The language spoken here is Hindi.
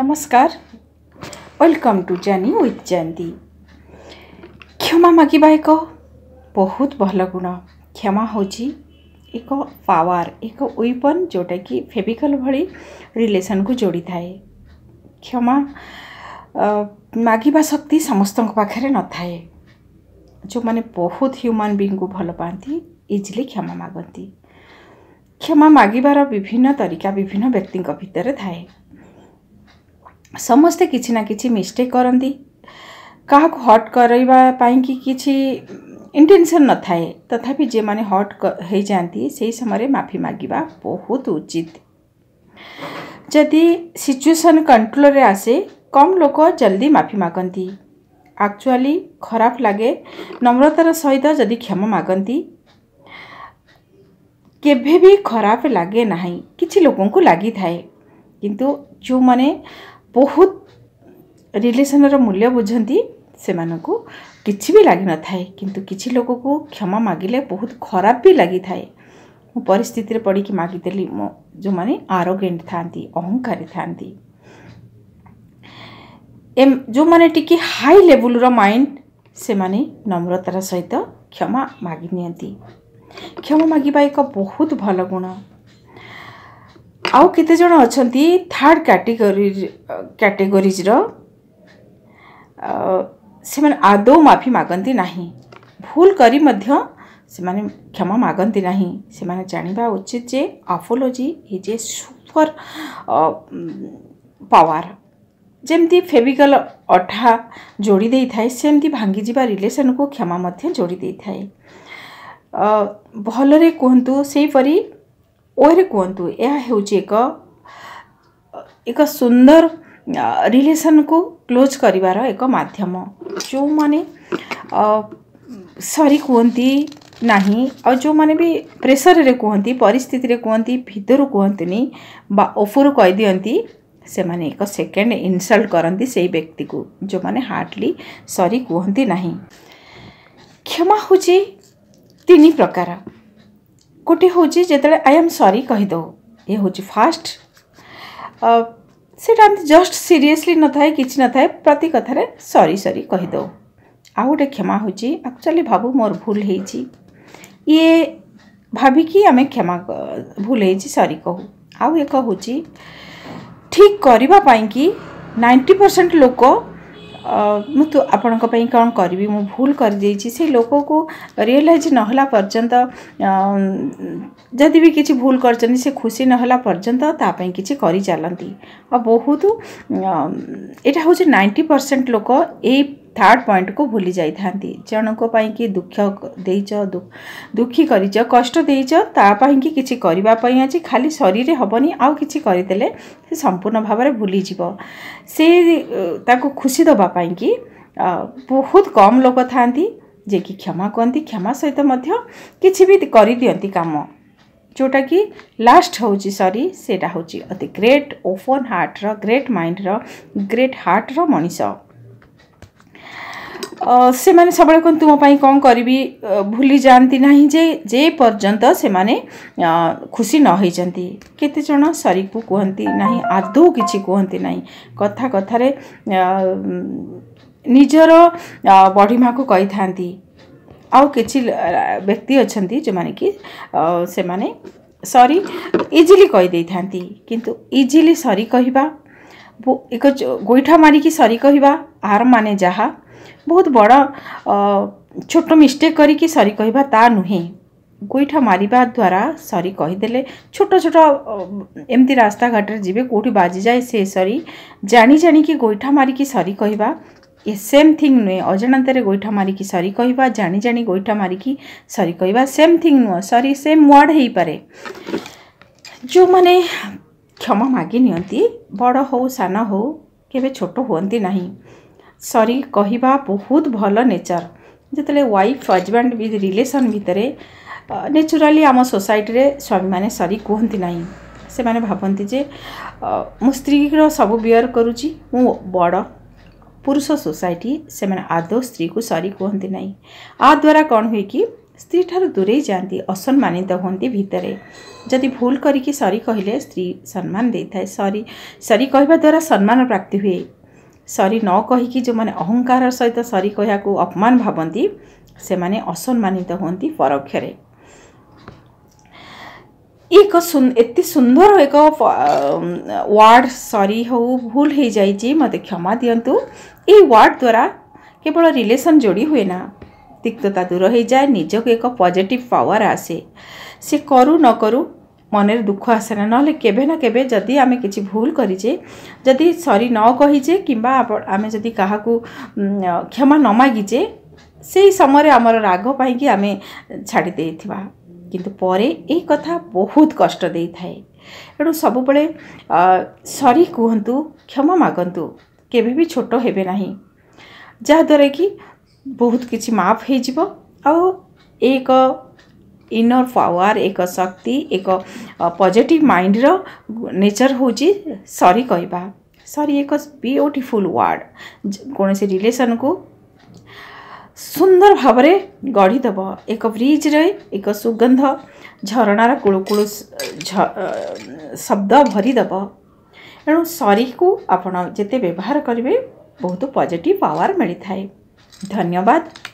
নমস্কার ওয়েলকম টু জানি ୱିଥ୍ ଜାନ୍ତି କ୍ଷମା ମାଗିବା ଏକ ବହୁତ ଭଲ ଗୁଣ କ୍ଷମା ହେଉଛି ଏକ ପାୱାର ଏକ ୱେପନ୍ ଯେଉଁଟାକି ଫେବିକଲ୍ ଭଳି ରିଲେସନ୍କୁ ଯୋଡ଼ିଥାଏ କ୍ଷମା ମାଗିବା ଶକ୍ତି ସମସ୍ତଙ୍କ ପାଖରେ ନଥାଏ ଯେଉଁମାନେ ବହୁତ ହ୍ୟୁମାନ ବିଙ୍ଗକୁ ଭଲ ପାଆନ୍ତି ଇଜିଲି କ୍ଷମା ମାଗନ୍ତି କ୍ଷମା ମାଗିବାର ବିଭିନ୍ନ ତରିକା ବିଭିନ୍ନ ବ୍ୟକ୍ତିଙ୍କ ଭିତରେ ଥାଏ ସମସ୍ତେ କିଛି ନା କିଛି ମିଷ୍ଟେକ୍ କରନ୍ତି କାହାକୁ ହଟ୍ କରାଇବା ପାଇଁକି କିଛି ଇଣ୍ଟେନସନ୍ ନଥାଏ ତଥାପି ଯେଉଁମାନେ ହଟ୍ ହୋଇଯାଆନ୍ତି ସେହି ସମୟରେ ମାଫି ମାଗିବା ବହୁତ ଉଚିତ ଯଦି ସିଚୁଏସନ୍ କଣ୍ଟ୍ରୋଲରେ ଆସେ କମ୍ ଲୋକ ଜଲ୍ଦି ମାଫି ମାଗନ୍ତି ଆକ୍ଚୁଆଲି ଖରାପ ଲାଗେ ନମ୍ରତାର ସହିତ ଯଦି କ୍ଷମା ମାଗନ୍ତି କେବେ ବି ଖରାପ ଲାଗେ ନାହିଁ କିଛି ଲୋକଙ୍କୁ ଲାଗିଥାଏ କିନ୍ତୁ ଯେଉଁମାନେ ବହୁତ ରିଲେସନ୍ର ମୂଲ୍ୟ ବୁଝନ୍ତି ସେମାନଙ୍କୁ କିଛି ବି ଲାଗିନଥାଏ କିନ୍ତୁ କିଛି ଲୋକକୁ କ୍ଷମା ମାଗିଲେ ବହୁତ ଖରାପ ବି ଲାଗିଥାଏ ମୁଁ ପରିସ୍ଥିତିରେ ପଡ଼ିକି ମାଗିଦେଲି ମୋ ଯେଉଁମାନେ ଆରୋଗେଣ୍ଟ ଥାଆନ୍ତି ଅହଙ୍କାରୀ ଥାଆନ୍ତି ଯେଉଁମାନେ ଟିକେ ହାଇ ଲେବୁଲ୍ର ମାଇଣ୍ଡ ସେମାନେ ନମ୍ରତାର ସହିତ କ୍ଷମା ମାଗି ନିଅନ୍ତି କ୍ଷମା ମାଗିବା ଏକ ବହୁତ ଭଲ ଗୁଣ ଆଉ କେତେଜଣ ଅଛନ୍ତି ଥାର୍ଡ଼ କ୍ୟାଟେଗୋରି କ୍ୟାଟେଗୋରିଜ୍ର ସେମାନେ ଆଦୌ ମାଫି ମାଗନ୍ତି ନାହିଁ ଭୁଲ କରି ମଧ୍ୟ ସେମାନେ କ୍ଷମା ମାଗନ୍ତି ନାହିଁ ସେମାନେ ଜାଣିବା ଉଚିତ ଯେ apology is a super power ଯେମିତି ଫେବିକଲ ଅଠା ଯୋଡ଼ି ଦେଇଥାଏ ସେମିତି ଭାଙ୍ଗିଯିବା ରିଲେସନକୁ କ୍ଷମା ମଧ୍ୟ ଯୋଡ଼ି ଦେଇଥାଏ ଭଲରେ କୁହନ୍ତୁ ସେହିପରି उहरि कु एक सुन्दर को क्लोज गरम जो म सरी कुह भी प्रेसर कहन् परिस्थितिले कहन् भित्रु से बार्ने एक सेकेन्ड इनसल्ट कति सही व्यक्तिको जोमा हार्डली सरी तीन प्रकार गोटे हूँ जिते आई एम सरी कहीदे ये हूँ फास्ट सीटा जस्ट सीरीयसली न ना कि न था प्रति कथार सरी सरी कहीदे आ गए क्षमा हूँ आकचुअली भाव मोर भूल ये भाविकी आम क्षमा भूल सरी कहू आउ एक हूँ ठीक करने कि नाइंटी परसेंट लोक मुझे आपण कौन करी मुझे भूल कर से लोक को रियलाइज नहला पर्यंत जदि भी किसी भूल कर खुशी नहला पर्यंत किसी कर चलती बहुत यहाँ हूँ नाइंटी परसेंट लोक थर्ड पाई भुली जेक दुःख दुःखी गरिच कष्ट ता पाई किछि करबा खाली शरीर रे तपाईँकै अझ खालि सरीरे हे नि आउँछ भूली सम्पूर्ण से ताको खुशी दबा पाई बहुत कम लोग थांती जे जेक क्षमा कि क्षमा सहित किछि भी काम जोटा सहितबिदिम लास्ट लाउँछ सरी सेटा अति ग्रेट ओपन हार्ट र ग्रेट माइंड र ग्रेट हार्ट हार्ट्र मनिस ସେମାନେ ସବୁବେଳେ କୁହନ୍ତୁ ମୋ ପାଇଁ କ'ଣ କରିବି ଭୁଲି ଯାଆନ୍ତି ନାହିଁ ଯେ ଯେପର୍ଯ୍ୟନ୍ତ ସେମାନେ ଖୁସି ନ ହୋଇଛନ୍ତି କେତେଜଣ ସରିକୁ କୁହନ୍ତି ନାହିଁ ଆଦୌ କିଛି କୁହନ୍ତି ନାହିଁ କଥା କଥାରେ ନିଜର ବଢ଼ିମାକୁ କହିଥାନ୍ତି ଆଉ କିଛି ବ୍ୟକ୍ତି ଅଛନ୍ତି ଯେଉଁମାନେ କି ସେମାନେ ସରି ଇଜିଲି କହିଦେଇଥାନ୍ତି କିନ୍ତୁ ଇଜିଲି ସରି କହିବା ଏକ ଗୋଇଠା ମାରିକି ସରି କହିବା ଆହାର ମାନେ ଯାହା बहुत बड़ छोट मिस्टेक करी सरी कह नुहे गोईठा मार द्वारा सरी कहीदे छोट छोट एमती रास्ता घाटे जी कौटी बाजि जाए से सरी जाणी जाणी कि गोईठा मारिकी सरी कह ये सेम थिंग नुहे अजाणत गोईठा मारिकी सरी कह जाणी जाणी गोईठा मारिकी सरी कह सेम थिंग नुह सरी सेम वार्ड हो पाए जो मैंने क्षमा मागि बड़ हौ सान हो के छोट हाँ सरी कह बहुत भल नेचर जो वाइफ हजबैंड रिलेसन भितर नेचुराली आम सोसाइटी रे स्वामी मैंने सरी कहते ना से मैंने भावती मु स्त्री सब बेयर करुच्ची मु बड़ पुरुष सोसाइटी से मैंने आदो स्त्री को सरी कहती ना आ द्वारा कौन हुए कि स्त्री ठार दूरे जाती असम्मानित हमें भितर जदि भूल करी कहले स्त्री सम्मान दे था सरी सरी कह द्वारा सम्मान प्राप्ति हुए ସରି ନ କହିକି ଯେଉଁମାନେ ଅହଙ୍କାର ସହିତ ସରି କହିବାକୁ ଅପମାନ ଭାବନ୍ତି ସେମାନେ ଅସମ୍ମାନିତ ହୁଅନ୍ତି ପରୋକ୍ଷରେ ଏକ ଏତେ ସୁନ୍ଦର ଏକ ୱାର୍ଡ଼ ସରି ହେଉ ଭୁଲ ହେଇଯାଇଛି ମୋତେ କ୍ଷମା ଦିଅନ୍ତୁ ଏଇ ୱାର୍ଡ଼ ଦ୍ୱାରା କେବଳ ରିଲେସନ୍ ଯୋଡ଼ି ହୁଏ ନା ତିକ୍ତତା ଦୂର ହେଇଯାଏ ନିଜକୁ ଏକ ପଜିଟିଭ୍ ପାୱାର ଆସେ ସେ କରୁ ନ କରୁ ମନରେ ଦୁଃଖ ଆସେ ନା ନହେଲେ କେବେ ନା କେବେ ଯଦି ଆମେ କିଛି ଭୁଲ କରିଛେ ଯଦି ସରି ନ କହିଛେ କିମ୍ବା ଆମେ ଯଦି କାହାକୁ କ୍ଷମା ନ ମାଗିଛେ ସେଇ ସମୟରେ ଆମର ରାଗ ପାଇଁକି ଆମେ ଛାଡ଼ି ଦେଇଥିବା କିନ୍ତୁ ପରେ ଏହି କଥା ବହୁତ କଷ୍ଟ ଦେଇଥାଏ ଏଣୁ ସବୁବେଳେ ସରି କୁହନ୍ତୁ କ୍ଷମା ମାଗନ୍ତୁ କେବେ ବି ଛୋଟ ହେବେ ନାହିଁ ଯାହାଦ୍ୱାରା କି ବହୁତ କିଛି ମାଫ୍ ହେଇଯିବ ଆଉ ଏକ इनर पावर एक शक्ति एक पजिट माइंड रेचर हूँ सरी कह सरी एक ब्यूटिफुल वार्ड कौन से रिलेसन को सुंदर भाव गढ़ीदेव एक ब्रिज रे एक सुगंध झरणार कूलकू शब्द भरीदेव एणु सरी को आपत व्यवहार करेंगे बहुत पॉजिटिव पावर मिलता है धन्यवाद